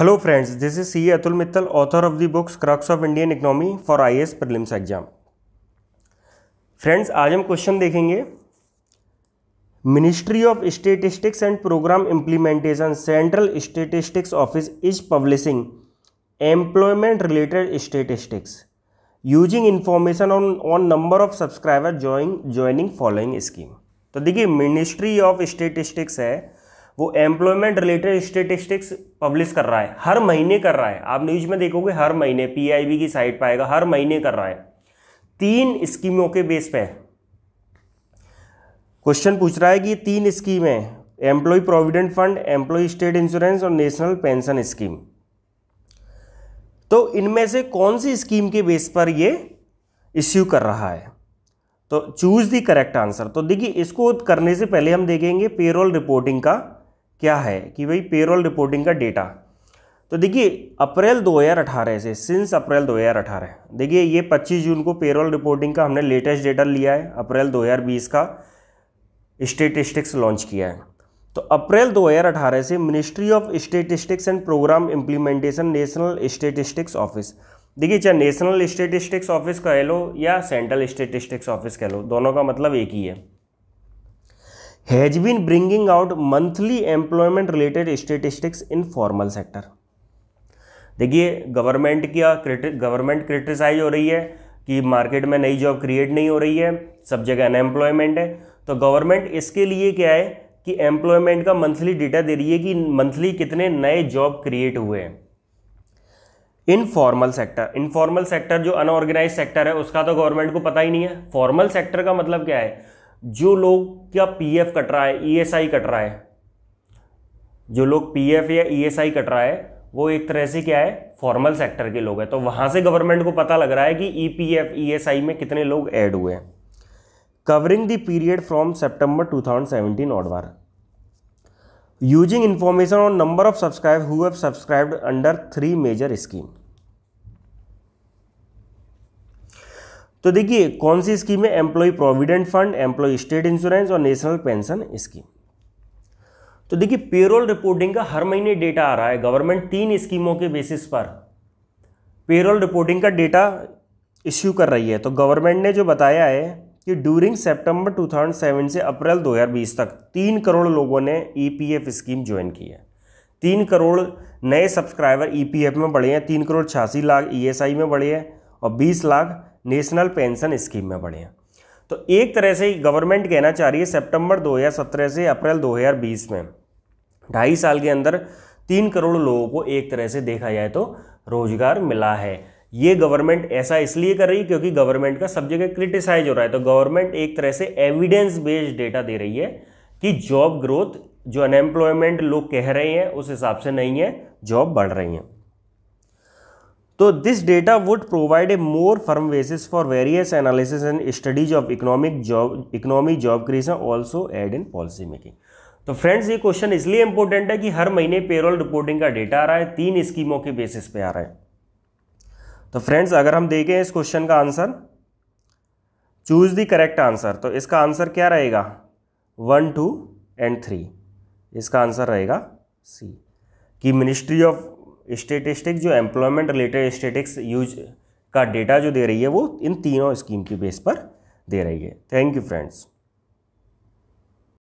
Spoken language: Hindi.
hello friends this is C Atul Mittal author of the books crux of Indian economy for I S prelims exam friends आज हम क्वेश्चन देखेंगे ministry of statistics and programme implementation central statistics office is publishing employment related statistics using information on on number of subscriber joining following scheme तो देखिए मिनिस्ट्री ऑफ स्टेटिस्टिक्स है वो एम्प्लॉयमेंट रिलेटेड स्टेटिस्टिक्स पब्लिश कर रहा है हर महीने कर रहा है आप न्यूज में देखोगे हर महीने पीआईबी की साइट आएगा हर महीने कर रहा है तीन स्कीमों के बेस पे क्वेश्चन पूछ रहा है कि तीन स्कीमें employ provident fund employ state insurance और नेशनल पेंशन स्कीम तो इनमें से कौन सी स्कीम के बेस पर ये इश्यू कर रहा है तो चूज दी करेक्ट आंसर तो देखिए इसको करने से पहले हम देखेंगे पेरोल रिपोर्टिंग का क्या है कि भाई पेरोल रिपोर्टिंग का डेटा तो देखिए अप्रैल 2018 से सिंस अप्रैल 2018 देखिए ये 25 जून को पेरोल रिपोर्टिंग का हमने लेटेस्ट डेटा लिया है अप्रैल 2020 का स्टेटिस्टिक्स लॉन्च किया है तो अप्रैल 2018 से ministry of statistics and programme implementation national statistics office देखिए चाहे नेशनल स्टेटिस्टिक्स ऑफिस कह लो या सेंट्रल स्टेटिस्टिक्स ऑफिस कह लो दोनों का मतलब एक ही है has been bringing out monthly employment related statistics in formal sector देखिए गवर्नमेंट की गवर्नमेंट क्रिटिसाइज हो रही है कि मार्केट में नई जॉब क्रिएट नहीं हो रही है सब जगह अनएम्प्लॉयमेंट है तो गवर्नमेंट इसके लिए क्या है कि एम्प्लॉयमेंट का मंथली डेटा दे रही है कि मंथली कितने नए जॉब क्रिएट हुए हैं इनफॉर्मल सेक्टर इनफॉर्मल सेक्टर जो अनऑर्गेनाइज सेक्टर है उसका तो गवर्नमेंट को पता ही नहीं है फॉर्मल सेक्टर का मतलब क्या है जो लोग क्या पीएफ कट रहा है ईएसआई e कट रहा है जो लोग पीएफ या ईएसआई e कट रहा है वो एक तरह से क्या है फॉर्मल सेक्टर के लोग हैं तो वहां से गवर्नमेंट को पता लग रहा है कि ईपीएफ e ईएसआई में कितने लोग ऐड हुए हैं covering the period from seventeen 2017 ऑडवार using information on number of subscribe who have subscribed under three major scheme तो देखिए कौन सी स्कीम है employ provident fund employ state insurance और नेशनल पेंशन स्कीम तो देखिए पेरोल रिपोर्टिंग का हर महीने डेटा आ रहा है गवर्नमेंट तीन स्कीमों के बेसिस पर पेरोल रिपोर्टिंग का डेटा इश्यू कर रही है तो गवर्नमेंट ने जो बताया है कि ड्यूरिंग सेप्टेम्बर 2007 से अप्रैल 2020 तक तीन करोड़ लोगों ने ईपीएफ स्कीम ज्वाइन की है तीन करोड़ नए सब्सक्राइबर ईपीएफ e में बढ़े हैं तीन करोड़ छियासी लाख ईएसआई e में बढ़े हैं और बीस लाख नेशनल पेंशन स्कीम में बढ़े हैं तो एक तरह से गवर्नमेंट कहना चाह रही है सितंबर 2017 से अप्रैल 2020 में ढाई साल के अंदर तीन करोड़ लोगों को एक तरह से देखा जाए तो रोजगार मिला है ये गवर्नमेंट ऐसा इसलिए कर रही है क्योंकि गवर्नमेंट का सब जगह क्रिटिसाइज हो रहा है तो गवर्नमेंट एक तरह से एविडेंस बेस्ड डेटा दे रही है कि जॉब ग्रोथ जो अनएम्प्लॉयमेंट लोग कह रहे हैं उस हिसाब से नहीं है जॉब बढ़ रही हैं तो this data would provide a more firm basis for various analysis and studies of economic job economy job creation also aid in policy making तो फ्रेंड्स ये क्वेश्चन इसलिए इंपॉर्टेंट है कि हर महीने पेरोल रिपोर्टिंग का डेटा आ रहा है तीन स्कीमों के बेसिस पे आ रहा है तो फ्रेंड्स अगर हम देखें इस क्वेश्चन का answer choose the correct answer तो इसका आंसर क्या रहेगा वन टू एंड थ्री इसका आंसर रहेगा सी कि मिनिस्ट्री ऑफ स्टेटिस्टिक्स जो एम्प्लॉयमेंट रिलेटेड स्टेटिक्स यूज का डेटा जो दे रही है वो इन तीनों स्कीम के बेस पर दे रही है थैंक यू फ्रेंड्स